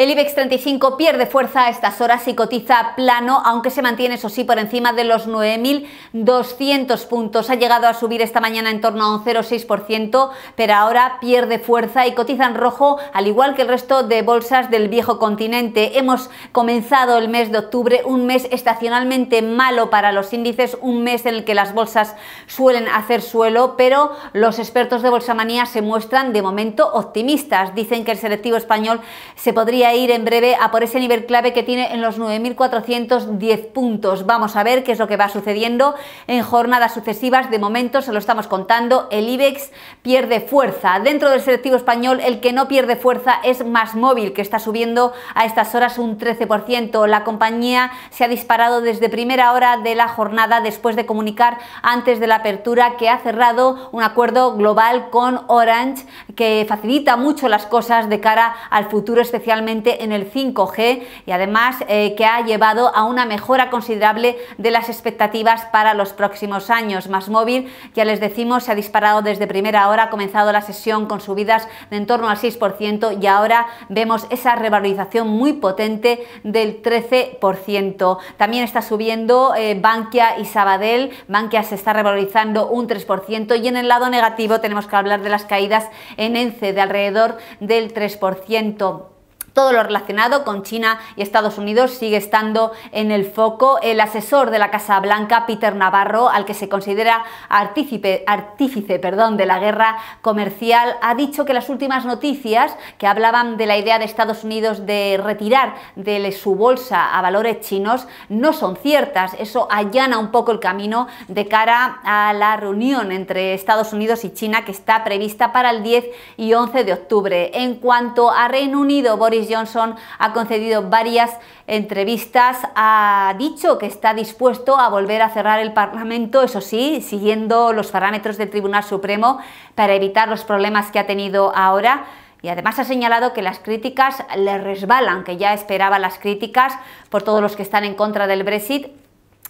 El IBEX 35 pierde fuerza a estas horas y cotiza plano, aunque se mantiene, eso sí, por encima de los 9.200 puntos. Ha llegado a subir esta mañana en torno a un 0,6%, pero ahora pierde fuerza y cotiza en rojo, al igual que el resto de bolsas del viejo continente. Hemos comenzado el mes de octubre, un mes estacionalmente malo para los índices, un mes en el que las bolsas suelen hacer suelo, pero los expertos de Bolsamanía se muestran de momento optimistas. Dicen que el selectivo español se podría ir en breve a por ese nivel clave que tiene en los 9.410 puntos. Vamos a ver qué es lo que va sucediendo en jornadas sucesivas. De momento se lo estamos contando, el IBEX pierde fuerza. Dentro del selectivo español, el que no pierde fuerza es Más Móvil, que está subiendo a estas horas un 13%. La compañía se ha disparado desde primera hora de la jornada después de comunicar antes de la apertura que ha cerrado un acuerdo global con Orange que facilita mucho las cosas de cara al futuro, especialmente en el 5G y además eh, que ha llevado a una mejora considerable de las expectativas para los próximos años. Más móvil, ya les decimos, se ha disparado desde primera hora, ha comenzado la sesión con subidas de en torno al 6% y ahora vemos esa revalorización muy potente del 13%. También está subiendo eh, Bankia y Sabadell. Bankia se está revalorizando un 3% y en el lado negativo tenemos que hablar de las caídas en ENCE de alrededor del 3%. Todo lo relacionado con China y Estados Unidos sigue estando en el foco. El asesor de la Casa Blanca, Peter Navarro, al que se considera artífice, artífice perdón, de la guerra comercial, ha dicho que las últimas noticias que hablaban de la idea de Estados Unidos de retirar de su bolsa a valores chinos no son ciertas. Eso allana un poco el camino de cara a la reunión entre Estados Unidos y China que está prevista para el 10 y 11 de octubre. En cuanto a Reino Unido, Boris Johnson ha concedido varias entrevistas, ha dicho que está dispuesto a volver a cerrar el Parlamento, eso sí, siguiendo los parámetros del Tribunal Supremo para evitar los problemas que ha tenido ahora y además ha señalado que las críticas le resbalan, que ya esperaba las críticas por todos los que están en contra del Brexit,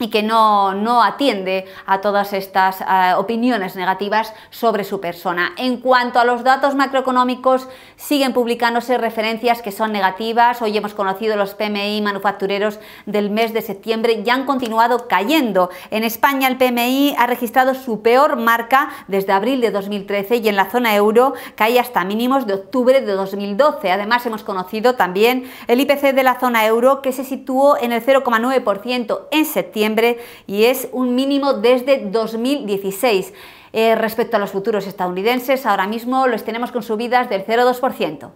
y que no, no, atiende a todas estas eh, opiniones negativas sobre su persona. En cuanto a los datos macroeconómicos, siguen publicándose referencias que son negativas. Hoy hemos conocido los PMI manufactureros del mes de septiembre y han continuado cayendo. En España el PMI ha registrado su peor marca desde abril de 2013 y en la zona euro cae hasta mínimos de octubre de 2012. Además hemos conocido también el IPC de la zona euro que se situó en el 0,9% en septiembre y es un mínimo desde 2016. Eh, respecto a los futuros estadounidenses, ahora mismo los tenemos con subidas del 0,2%.